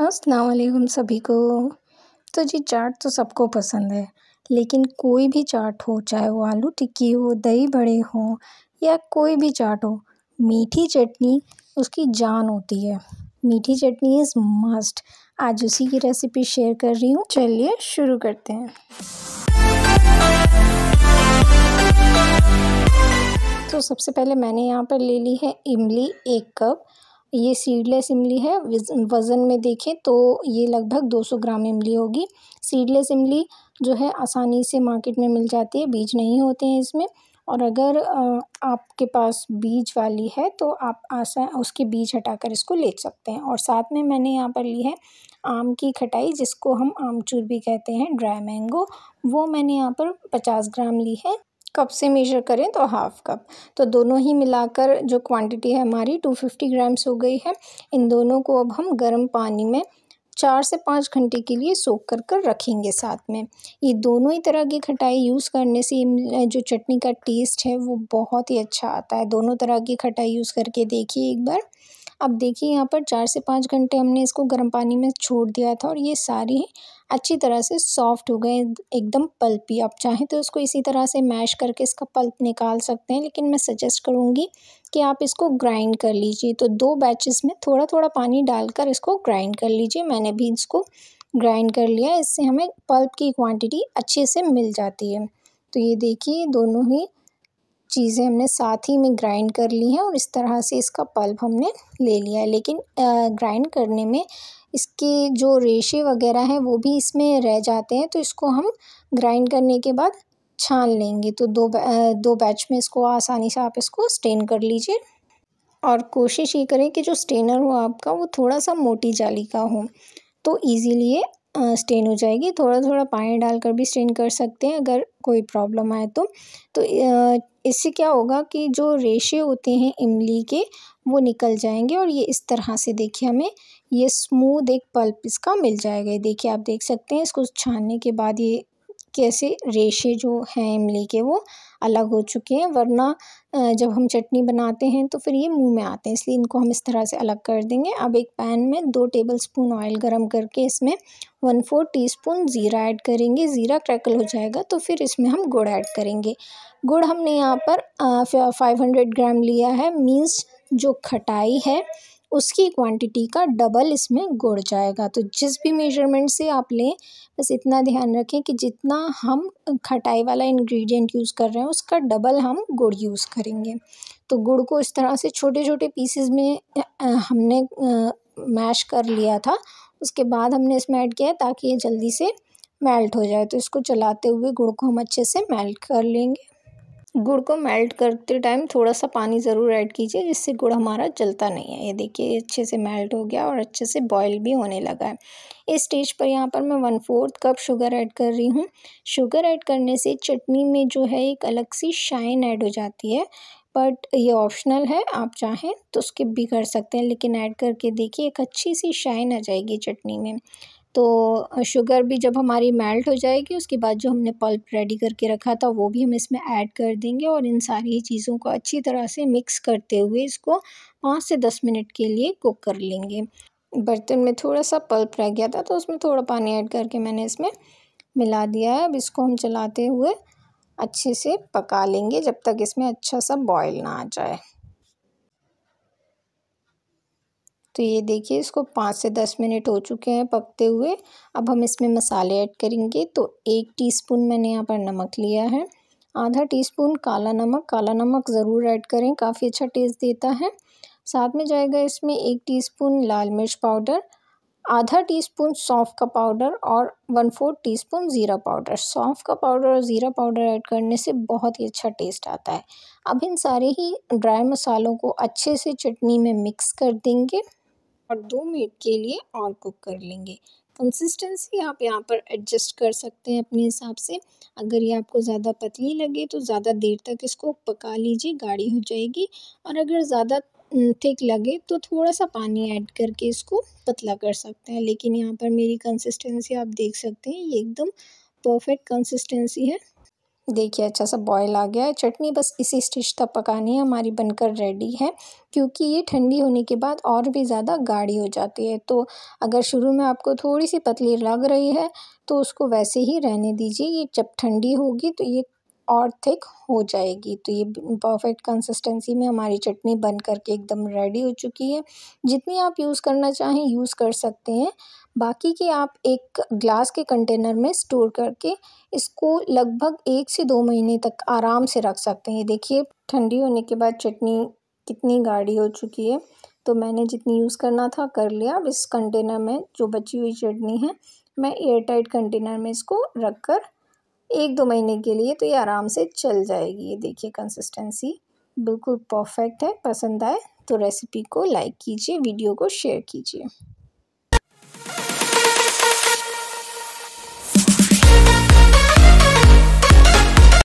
अस्सलाम सभी को तो जी चाट तो सबको पसंद है लेकिन कोई भी चाट हो चाहे वो आलू टिक्की हो दही बड़े हो या कोई भी चाट हो मीठी चटनी उसकी जान होती है मीठी चटनी इज़ मस्ट आज उसी की रेसिपी शेयर कर रही हूँ चलिए शुरू करते हैं तो सबसे पहले मैंने यहाँ पर ले ली है इमली एक कप ये सीडलेस इमली है वज़न में देखें तो ये लगभग 200 ग्राम इमली होगी सीडलेस इमली जो है आसानी से मार्केट में मिल जाती है बीज नहीं होते हैं इसमें और अगर आपके पास बीज वाली है तो आप आसा उसके बीज हटाकर इसको ले सकते हैं और साथ में मैंने यहाँ पर ली है आम की खटाई जिसको हम आमचूर भी कहते हैं ड्राई मैंगो वो मैंने यहाँ पर पचास ग्राम ली है कप से मेजर करें तो हाफ़ कप तो दोनों ही मिलाकर जो क्वांटिटी है हमारी टू फिफ्टी ग्राम्स हो गई है इन दोनों को अब हम गर्म पानी में चार से पाँच घंटे के लिए सोख कर कर रखेंगे साथ में ये दोनों ही तरह की खटाई यूज़ करने से जो चटनी का टेस्ट है वो बहुत ही अच्छा आता है दोनों तरह की खटाई यूज़ करके देखिए एक बार अब देखिए यहाँ पर चार से पाँच घंटे हमने इसको गर्म पानी में छोड़ दिया था और ये सारी अच्छी तरह से सॉफ्ट हो गए एकदम पल्पी आप चाहें तो उसको इसी तरह से मैश करके इसका पल्प निकाल सकते हैं लेकिन मैं सजेस्ट करूँगी कि आप इसको ग्राइंड कर लीजिए तो दो बैचेस में थोड़ा थोड़ा पानी डालकर इसको ग्राइंड कर लीजिए मैंने भी इसको ग्राइंड कर लिया इससे हमें पल्प की क्वांटिटी अच्छे से मिल जाती है तो ये देखिए दोनों ही चीज़ें हमने साथ ही में ग्राइंड कर ली हैं और इस तरह से इसका पल्प हमने ले लिया है लेकिन ग्राइंड करने में इसके जो रेशे वगैरह हैं वो भी इसमें रह जाते हैं तो इसको हम ग्राइंड करने के बाद छान लेंगे तो दो दो बैच में इसको आसानी से आप इसको स्टेन कर लीजिए और कोशिश ये करें कि जो स्टेनर हो आपका वो थोड़ा सा मोटी जाली का हो तो ईजीली ये स्टेन हो जाएगी थोड़ा थोड़ा पानी डालकर भी स्टेन कर सकते हैं अगर कोई प्रॉब्लम आए तो तो इससे क्या होगा कि जो रेशे होते हैं इमली के वो निकल जाएंगे और ये इस तरह से देखिए हमें ये स्मूद एक पल्प इसका मिल जाएगा देखिए आप देख सकते हैं इसको छानने के बाद ये कैसे रेशे जो हैं इमली के वो अलग हो चुके हैं वरना जब हम चटनी बनाते हैं तो फिर ये मुंह में आते हैं इसलिए इनको हम इस तरह से अलग कर देंगे अब एक पैन में दो टेबल स्पून ऑयल गर्म करके इसमें वन फोर टीस्पून ज़ीरा ऐड करेंगे ज़ीरा क्रैकल हो जाएगा तो फिर इसमें हम गुड़ ऐड करेंगे गुड़ हमने यहाँ पर फाइव हंड्रेड ग्राम लिया है मीन्स जो खटाई है उसकी क्वांटिटी का डबल इसमें गुड़ जाएगा तो जिस भी मेजरमेंट से आप लें बस इतना ध्यान रखें कि जितना हम खटाई वाला इंग्रेडिएंट यूज़ कर रहे हैं उसका डबल हम गुड़ यूज़ करेंगे तो गुड़ को इस तरह से छोटे छोटे पीसेस में हमने मैश कर लिया था उसके बाद हमने इसमें ऐड किया ताकि ये जल्दी से मेल्ट हो जाए तो इसको चलाते हुए गुड़ को हम अच्छे से मेल्ट कर लेंगे गुड़ को मेल्ट करते टाइम थोड़ा सा पानी ज़रूर ऐड कीजिए जिससे गुड़ हमारा जलता नहीं है ये देखिए अच्छे से मेल्ट हो गया और अच्छे से बॉईल भी होने लगा है इस स्टेज पर यहाँ पर मैं one fourth cup sugar add कर रही हूँ शुगर ऐड करने से चटनी में जो है एक अलग सी शाइन ऐड हो जाती है बट ये ऑप्शनल है आप चाहें तो स्किप भी कर सकते हैं लेकिन ऐड करके देखिए एक अच्छी सी शाइन आ जाएगी चटनी में तो शुगर भी जब हमारी मेल्ट हो जाएगी उसके बाद जो हमने पल्प रेडी करके रखा था वो भी हम इसमें ऐड कर देंगे और इन सारी चीज़ों को अच्छी तरह से मिक्स करते हुए इसको पाँच से दस मिनट के लिए कुक कर लेंगे बर्तन में थोड़ा सा पल्प रह गया था तो उसमें थोड़ा पानी ऐड करके मैंने इसमें मिला दिया है अब इसको हम चलाते हुए अच्छे से पका लेंगे जब तक इसमें अच्छा सा बॉयल ना आ जाए तो ये देखिए इसको पाँच से दस मिनट हो चुके हैं पकते हुए अब हम इसमें मसाले ऐड करेंगे तो एक टीस्पून मैंने यहाँ पर नमक लिया है आधा टीस्पून काला नमक काला नमक ज़रूर ऐड करें काफ़ी अच्छा टेस्ट देता है साथ में जाएगा इसमें एक टीस्पून लाल मिर्च पाउडर आधा टीस्पून सौंफ का पाउडर और वन फोर्थ टीस्पून ज़ीरा पाउडर सौंफ का पाउडर और ज़ीरा पाउडर ऐड करने से बहुत ही अच्छा टेस्ट आता है अब इन सारे ही ड्राई मसालों को अच्छे से चटनी में मिक्स कर देंगे और दो मिनट के लिए और कुक कर लेंगे कंसिस्टेंसी आप यहाँ पर एडजस्ट कर सकते हैं अपने हिसाब से अगर ये आपको ज़्यादा पतली लगे तो ज़्यादा देर तक इसको पका लीजिए गाढ़ी हो जाएगी और अगर ज़्यादा थिक लगे तो थोड़ा सा पानी ऐड करके इसको पतला कर सकते हैं लेकिन यहाँ पर मेरी कंसिस्टेंसी आप देख सकते हैं ये एकदम परफेक्ट कंसिस्टेंसी है देखिए अच्छा सा बॉयल आ गया है चटनी बस इसी स्टेज तक पकानी है हमारी बनकर रेडी है क्योंकि ये ठंडी होने के बाद और भी ज़्यादा गाढ़ी हो जाती है तो अगर शुरू में आपको थोड़ी सी पतली लग रही है तो उसको वैसे ही रहने दीजिए ये जब ठंडी होगी तो ये और थिक हो जाएगी तो ये परफेक्ट कंसिस्टेंसी में हमारी चटनी बन करके एकदम रेडी हो चुकी है जितनी आप यूज़ करना चाहें यूज़ कर सकते हैं बाकी की आप एक ग्लास के कंटेनर में स्टोर करके इसको लगभग एक से दो महीने तक आराम से रख सकते हैं देखिए ठंडी होने के बाद चटनी कितनी गाढ़ी हो चुकी है तो मैंने जितनी यूज़ करना था कर लिया अब इस कंटेनर में जो बची हुई चटनी है मैं एयरटाइट कंटेनर में इसको रख कर एक दो महीने के लिए तो ये आराम से चल जाएगी ये देखिए कंसिस्टेंसी बिल्कुल परफेक्ट है पसंद आए तो रेसिपी को लाइक कीजिए वीडियो को शेयर कीजिए